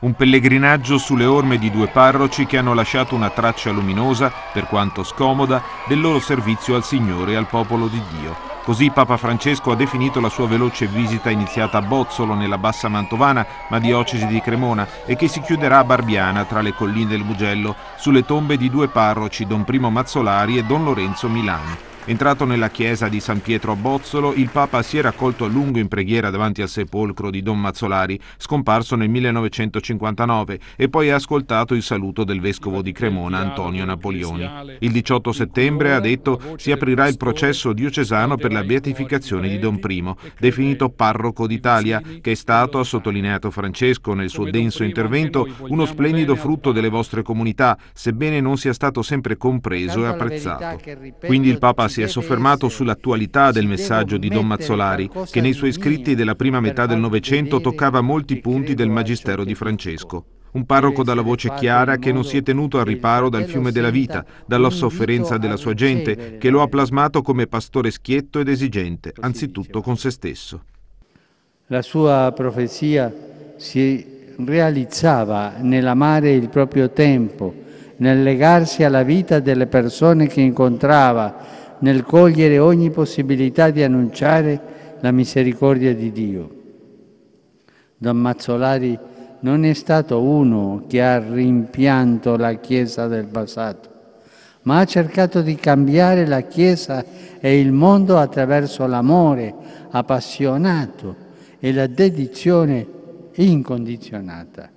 Un pellegrinaggio sulle orme di due parroci che hanno lasciato una traccia luminosa, per quanto scomoda, del loro servizio al Signore e al popolo di Dio. Così Papa Francesco ha definito la sua veloce visita iniziata a Bozzolo nella bassa mantovana, ma diocesi di Cremona, e che si chiuderà a Barbiana tra le colline del Mugello, sulle tombe di due parroci, Don Primo Mazzolari e Don Lorenzo Milani. Entrato nella chiesa di San Pietro a Bozzolo, il Papa si era accolto a lungo in preghiera davanti al sepolcro di Don Mazzolari, scomparso nel 1959, e poi ha ascoltato il saluto del vescovo di Cremona Antonio Napoleoni. Il 18 settembre, ha detto, si aprirà il processo diocesano per la beatificazione di Don Primo, definito parroco d'Italia, che è stato, ha sottolineato Francesco nel suo denso intervento, uno splendido frutto delle vostre comunità, sebbene non sia stato sempre compreso e apprezzato. Quindi il Papa si è soffermato sull'attualità del messaggio di Don Mazzolari, che nei suoi scritti della prima metà del Novecento toccava molti punti del magistero di Francesco. Un parroco dalla voce chiara che non si è tenuto al riparo dal fiume della vita, dalla sofferenza della sua gente, che lo ha plasmato come pastore schietto ed esigente, anzitutto con se stesso. La sua profezia si realizzava nell'amare il proprio tempo, nel legarsi alla vita delle persone che incontrava, nel cogliere ogni possibilità di annunciare la misericordia di Dio. Don Mazzolari non è stato uno che ha rimpianto la Chiesa del passato, ma ha cercato di cambiare la Chiesa e il mondo attraverso l'amore appassionato e la dedizione incondizionata.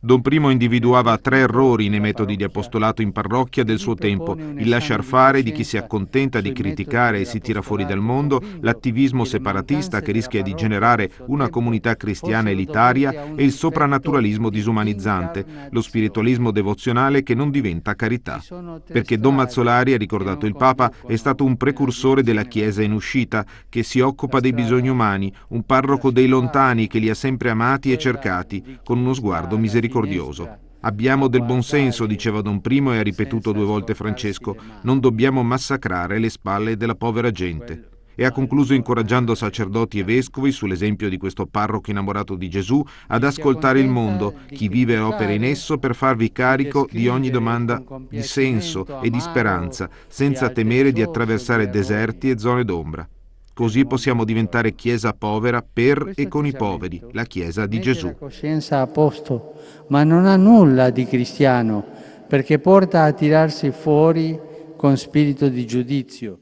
Don Primo individuava tre errori nei metodi di apostolato in parrocchia del suo tempo, il lasciar fare di chi si accontenta di criticare e si tira fuori dal mondo, l'attivismo separatista che rischia di generare una comunità cristiana elitaria e il soprannaturalismo disumanizzante, lo spiritualismo devozionale che non diventa carità. Perché Don Mazzolari, ha ricordato il Papa, è stato un precursore della Chiesa in uscita, che si occupa dei bisogni umani, un parroco dei lontani che li ha sempre amati e cercati, con uno sguardo misericordioso misericordioso. Abbiamo del buon senso, diceva Don Primo e ha ripetuto due volte Francesco, non dobbiamo massacrare le spalle della povera gente. E ha concluso incoraggiando sacerdoti e vescovi, sull'esempio di questo parroco innamorato di Gesù, ad ascoltare il mondo, chi vive e opera in esso, per farvi carico di ogni domanda di senso e di speranza, senza temere di attraversare deserti e zone d'ombra. Così possiamo diventare Chiesa povera per e con i poveri, la Chiesa di Gesù. La coscienza a posto, ma non ha nulla di cristiano, perché porta a tirarsi fuori con spirito di giudizio.